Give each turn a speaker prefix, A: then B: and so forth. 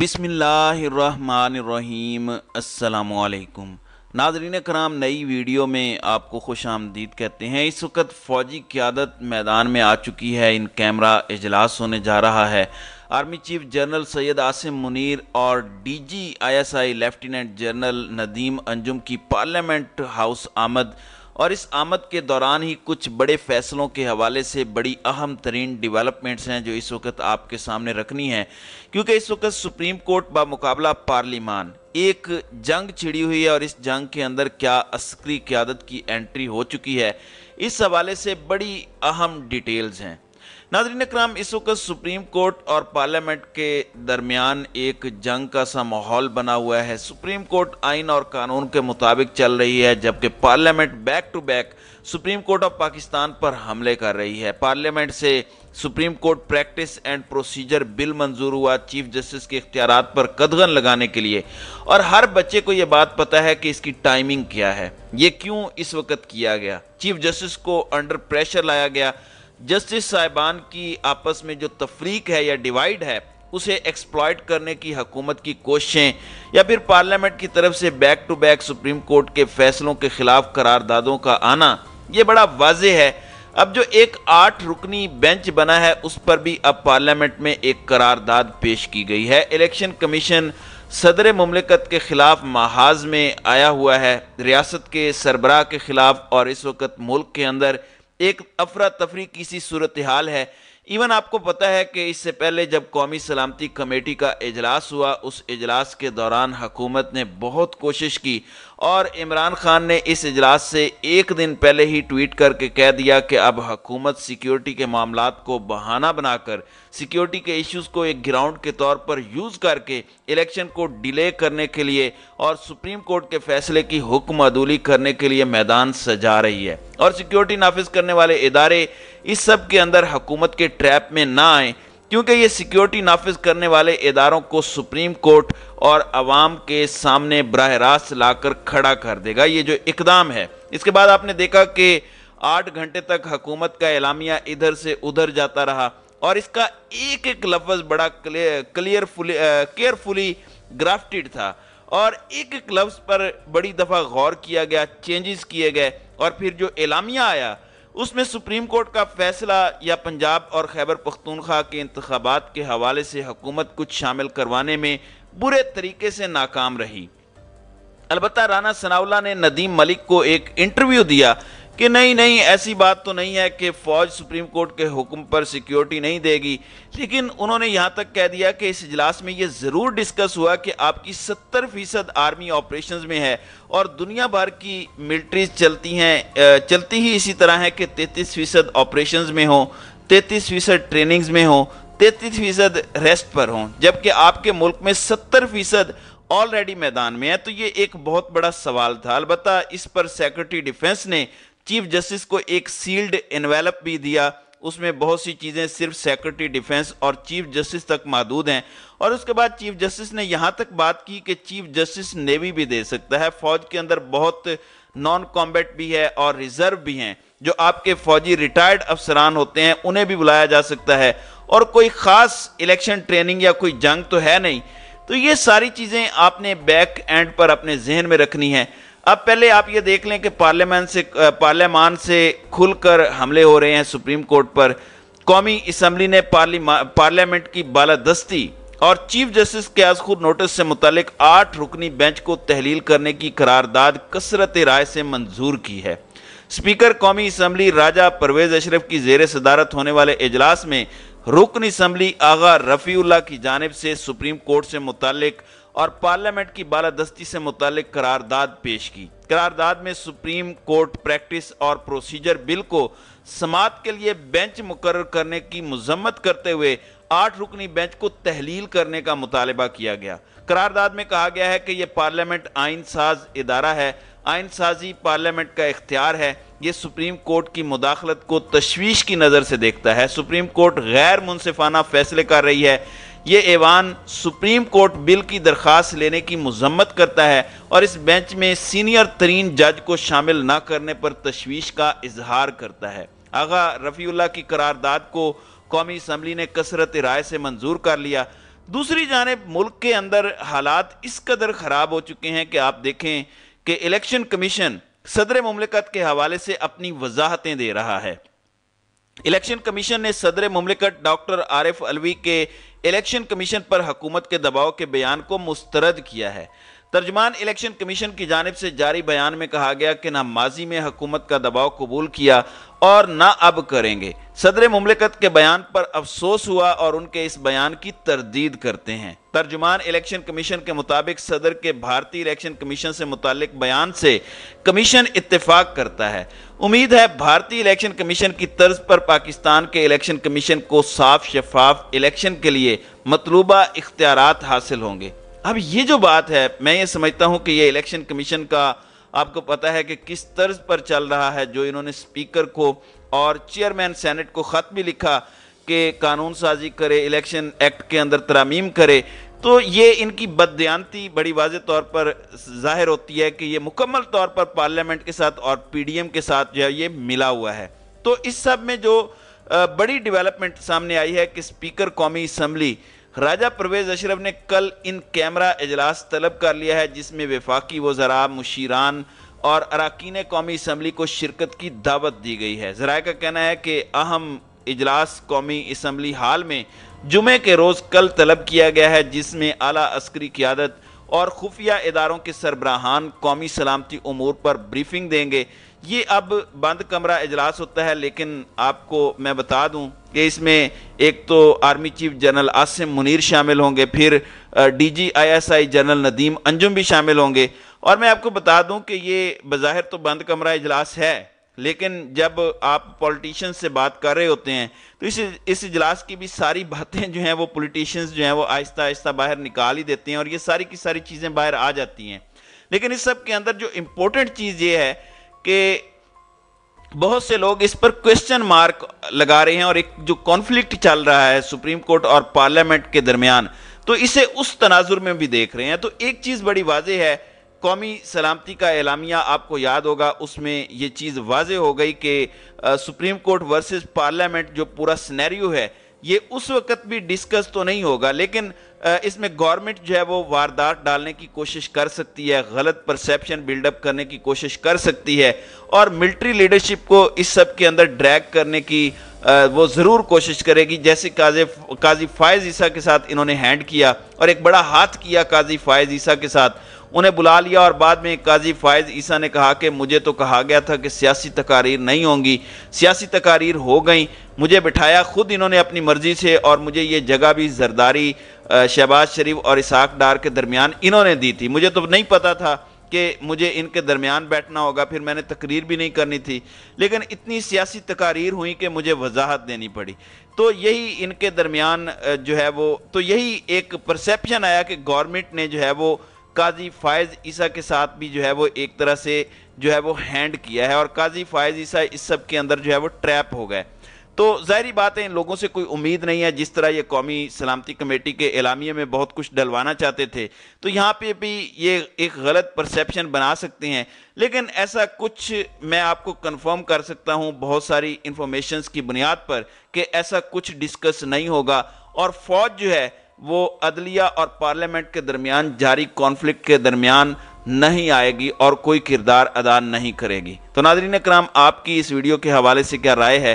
A: बिसमीम अल्लाम नाजरीन कराम नई वीडियो में आपको खुश आमदीद कहते हैं इस वक्त फ़ौजी क्यादत मैदान में आ चुकी है इन कैमरा इजलास होने जा रहा है army chief general Syed Asim Munir और DG ISI lieutenant general Nadeem Anjum की पार्लियामेंट हाउस आमद और इस आमद के दौरान ही कुछ बड़े फैसलों के हवाले से बड़ी अहम तरीन डिवेलपमेंट्स हैं जो इस वक्त आपके सामने रखनी है क्योंकि इस वक्त सुप्रीम कोर्ट बा मुकाबला पार्लिमान एक जंग छिड़ी हुई है और इस जंग के अंदर क्या अस्करी क्यादत की एंट्री हो चुकी है इस हवाले से बड़ी अहम डिटेल्स हैं नादरीन कराम इस वक्त सुप्रीम कोर्ट और पार्लियामेंट के दरमियान एक जंग का सा माहौल बना हुआ है सुप्रीम कोर्ट आइन और कानून के मुताबिक चल रही है जबकि parliament back to back supreme court of Pakistan पर हमले कर रही है पार्लियामेंट से supreme court practice and procedure bill मंजूर हुआ चीफ जस्टिस के इख्तियार पर कदगन लगाने के लिए और हर बच्चे को यह बात पता है कि इसकी टाइमिंग क्या है ये क्यों इस वक्त किया गया चीफ जस्टिस को अंडर प्रेशर लाया गया जस्टिस साहिबान की आपस में जो तफरीक है या डिवाइड है उसे एक्सप्लॉयट करने की हकूमत की कोशिशें या फिर पार्लियामेंट की तरफ से back to back supreme court के फैसलों के खिलाफ करारदादों का आना ये बड़ा वाजे है अब जो एक आठ रुकनी बेंच बना है उस पर भी अब पार्लियामेंट में एक करारदाद पेश की गई है इलेक्शन कमीशन सदर ममलिकत के ख़िलाफ़ महाज में आया हुआ है रियासत के सरबराह के ख़िलाफ़ और इस वक्त मुल्क के अंदर एक अफरा तफरी की सी सूरत हाल है इवन आपको पता है कि इससे पहले जब कौमी सलामती कमेटी का अजलास हुआ उस अजलास के दौरान हकूमत ने बहुत कोशिश की और इमरान खान ने इस अजलास से एक दिन पहले ही ट्वीट करके कह दिया कि अब हकूमत सिक्योरिटी के मामला को बहाना बनाकर सिक्योरिटी के इश्यूज को एक ग्राउंड के तौर पर यूज करके इलेक्शन को डिले करने के लिए और सुप्रीम कोर्ट के फैसले की हुक्म अदूली करने के लिए मैदान सजा रही है और सिक्योरिटी नाफिज करने वाले इदारे इस सब के अंदर हुकूमत के ट्रैप में ना आए क्योंकि ये सिक्योरिटी नाफिज करने वाले इदारों को सुप्रीम कोर्ट और आवाम के सामने बरह रास्त लाकर खड़ा कर देगा ये जो इकदाम है इसके बाद आपने देखा कि आठ घंटे तक हुकूमत का एलामिया इधर से उधर जाता रहा और इसका एक एक लफ्ज बड़ा क्लियरफुली केयरफुली ग्राफ्टेड था और एक एक लफ्ज पर बड़ी दफ़ा गौर किया गया चेंजेस किए गए और फिर जो एलामिया आया उसमें सुप्रीम कोर्ट का फैसला या पंजाब और खैबर पख्तूनख्वा के इंतबात के हवाले से हुकूमत कुछ शामिल करवाने में बुरे तरीके से नाकाम रही अलबत् राना सनाउल्ला ने नदीम मलिक को एक इंटरव्यू दिया कि नहीं नहीं ऐसी बात तो नहीं है कि फ़ौज सुप्रीम कोर्ट के हुक्म पर सिक्योरिटी नहीं देगी लेकिन उन्होंने यहाँ तक कह दिया कि इस इजलास में ये ज़रूर डिस्कस हुआ कि आपकी 70 फीसद आर्मी ऑपरेशन में है और दुनिया भर की मिलिट्रीज चलती हैं चलती ही इसी तरह है कि तैंतीस फीसद ऑपरेशन में हों तैंतीस फीसद ट्रेनिंग्स में हों तैंतीस फीसद रेस्ट पर हों जबकि आपके मुल्क में सत्तर फीसद ऑलरेडी मैदान में है तो ये एक बहुत बड़ा सवाल था अलबत् इस पर सेक्रेटरी डिफेंस ने चीफ जस्टिस को एक सील्ड इन्वेलप भी दिया उसमें बहुत सी चीज़ें सिर्फ सेक्रेटरी डिफेंस और चीफ जस्टिस तक महदूद हैं और उसके बाद चीफ जस्टिस ने यहाँ तक बात की कि चीफ जस्टिस नेवी भी दे सकता है फौज के अंदर बहुत नॉन कॉम्बैट भी है और रिजर्व भी हैं जो आपके फौजी रिटायर्ड अफसरान होते हैं उन्हें भी बुलाया जा सकता है और कोई ख़ास इलेक्शन ट्रेनिंग या कोई जंग तो है नहीं तो ये सारी चीज़ें आपने बैक एंड पर अपने जहन में रखनी है अब पहले आप ये देख लें कि पार्लियामेंट से पार्लियामान से खुलकर हमले हो रहे हैं सुप्रीम कोर्ट पर कौमी इसम्बली ने पार्लियामेंट की बालादस्ती और चीफ जस्टिस क्याज खुद नोटिस से मुतल आठ रुकनी बेंच को तहलील करने की करारदाद कसरत राय से मंजूर की है स्पीकर कौमी इसम्बली राजा परवेज अशरफ की जेर सदारत होने वाले इजलास में रुकन इसम्बली आगा रफ़ीउल्ला की जानब से सुप्रीम कोर्ट से मुतलक और पार्लियामेंट की बालादस्ती से मुतल करारदाद पेश की करारदाद में सुप्रीम कोर्ट प्रैक्टिस और प्रोसीजर बिल को समात के लिए बेंच मुकर करने की मजम्मत करते हुए आठ रुकनी बेंच को तहलील करने का मुतालबा किया गया करारदाद में कहा गया है कि यह पार्लियामेंट आइन साज इदारा है आयन साजी पार्लियामेंट का इख्तियार है ये सुप्रीम कोर्ट की मुदाखलत को तशवीश की नज़र से देखता है सुप्रीम कोर्ट गैर मुनफाना फैसले कर रही है ये ऐवान सुप्रीम कोर्ट बिल की दरख्वास्त लेने की मजम्मत करता है और इस बेंच में सीनियर तरीन जज को शामिल ना करने पर तशवीश का इजहार करता है आगा रफ़ील्ला की करारदाद को कौमी असम्बली ने कसरत राय से मंजूर कर लिया दूसरी जानब मुल्क के अंदर हालात इस कदर ख़राब हो चुके हैं कि आप देखें कि इलेक्शन कमीशन सदर ममलिकत के हवाले से अपनी वजाहतें दे रहा है इलेक्शन कमीशन ने सदर ममलिकत डॉक्टर आरिफ अलवी के इलेक्शन कमीशन पर हुकूमत के दबाव के बयान को मुस्तरद किया है तर्जमान इलेक्शन कमीशन की जानब से जारी बयान में कहा गया कि ना माजी में हुकूमत का दबाव कबूल किया और ना अब करेंगे सदर ममलिकत के बयान पर अफसोस हुआ और उनके इस बयान की तरदीद करते हैं तर्जुमान इलेक्शन कमीशन के मुताबिक सदर के भारतीय इलेक्शन कमीशन से मुतक बयान से कमीशन इतफाक करता है उम्मीद है भारतीय इलेक्शन कमीशन की तर्ज पर पाकिस्तान के इलेक्शन कमीशन को साफ शफाफ इलेक्शन के लिए मतलूबा इख्तियार हासिल होंगे अब ये जो बात है मैं ये समझता हूँ कि ये इलेक्शन कमीशन का आपको पता है कि किस तर्ज पर चल रहा है जो इन्होंने स्पीकर को और चेयरमैन सेनेट को ख़त भी लिखा कि कानून साजी करे इलेक्शन एक्ट के अंदर तरामीम करे तो ये इनकी बदयांती बड़ी वाज तौर पर जाहिर होती है कि ये मुकम्मल तौर पर पार्लियामेंट के साथ और एम के साथ जो है ये मिला हुआ है तो इस सब में जो बड़ी डेवलपमेंट सामने आई है कि स्पीकर कौमी इसम्बली राजा परवेज अशरफ ने कल इन कैमरा अजलास तलब कर लिया है जिसमें विफाकी वजरा मुशीरान और अरकान कौमी इसम्बली को शिरकत की दावत दी गई है जरा का कहना है कि अहम इजलास कौमी इसम्बली हाल में जुमे के रोज़ कल तलब किया गया है जिसमें अला अस्करी क्यादत और खुफिया इदारों के सरबराहान कौमी सलामती अमूर पर ब्रीफिंग देंगे ये अब बंद कमरा इजलास होता है लेकिन आपको मैं बता दूं कि इसमें एक तो army chief general Asim Munir शामिल होंगे फिर DG ISI general Nadeem Anjum भी शामिल होंगे और मैं आपको बता दूं कि ये बाहिर तो बंद कमरा इजलास है लेकिन जब आप पॉलिटिशियंस से बात कर रहे होते हैं तो इस इस इजलास की भी सारी बातें जो हैं वो पॉलिटिशियंस जो हैं वो आहिस्ता आहिस्ता बाहर निकाल ही देते हैं और ये सारी की सारी चीज़ें बाहर आ जाती हैं लेकिन इस सब के अंदर जो इम्पोर्टेंट चीज़ ये है कि बहुत से लोग इस पर क्वेश्चन मार्क लगा रहे हैं और एक जो कॉन्फ्लिक्ट चल रहा है सुप्रीम कोर्ट और पार्लियामेंट के दरमियान तो इसे उस तनाजुर में भी देख रहे हैं तो एक चीज़ बड़ी वाजे है कौमी सलामती का एलामिया आपको याद होगा उसमें ये चीज़ वाजे हो गई कि सुप्रीम कोर्ट वर्सेस पार्लियामेंट जो पूरा स्नैरियो है ये उस वक्त भी डिस्कस तो नहीं होगा लेकिन इसमें गवर्नमेंट जो है वो वारदात डालने की कोशिश कर सकती है गलत परसेप्शन बिल्डअप करने की कोशिश कर सकती है और मिलिट्री लीडरशिप को इस सब के अंदर ड्रैग करने की वो ज़रूर कोशिश करेगी जैसे काजी काजी फायज़ ईसा के साथ इन्होंने हैंड किया और एक बड़ा हाथ किया काजी फायज़ ईसा के साथ उन्हें बुला लिया और बाद में काजी फायज़ ईसा ने कहा कि मुझे तो कहा गया था कि सियासी तकारीर नहीं होंगी सियासी तकारीर हो गई मुझे बिठाया खुद इन्होंने अपनी मर्ज़ी से और मुझे ये जगह भी जरदारी शहबाज शरीफ और इसाक डार के दरमियान इन्होंने दी थी मुझे तो नहीं पता था कि मुझे इनके दरमियान बैठना होगा फिर मैंने तकरीर भी नहीं करनी थी लेकिन इतनी सियासी तकारीर हुई कि मुझे वजाहत देनी पड़ी तो यही इनके दरमियान जो है वो तो यही एक परसेप्शन आया कि गवर्नमेंट ने जो है वो काजी फ़ायज़ ईसा के साथ भी जो है वो एक तरह से जो है वो हैंड किया है और काजी फ़ायज़ ईसा इस सब के अंदर जो है वो ट्रैप हो गए तो जाहरी बात है इन लोगों से कोई उम्मीद नहीं है जिस तरह ये कौमी सलामती कमेटी के एलामिया में बहुत कुछ डलवाना चाहते थे तो यहाँ पे भी ये एक गलत परसेप्शन बना सकते हैं लेकिन ऐसा कुछ मैं आपको कंफर्म कर सकता हूँ बहुत सारी इंफॉर्मेशंस की बुनियाद पर कि ऐसा कुछ डिस्कस नहीं होगा और फौज जो है वो अदलिया और पार्लियामेंट के दरमियान जारी कॉन्फ्लिक्ट के दरमियान नहीं आएगी और कोई किरदार अदा नहीं करेगी तो नादरीन कराम आपकी इस वीडियो के हवाले से क्या राय है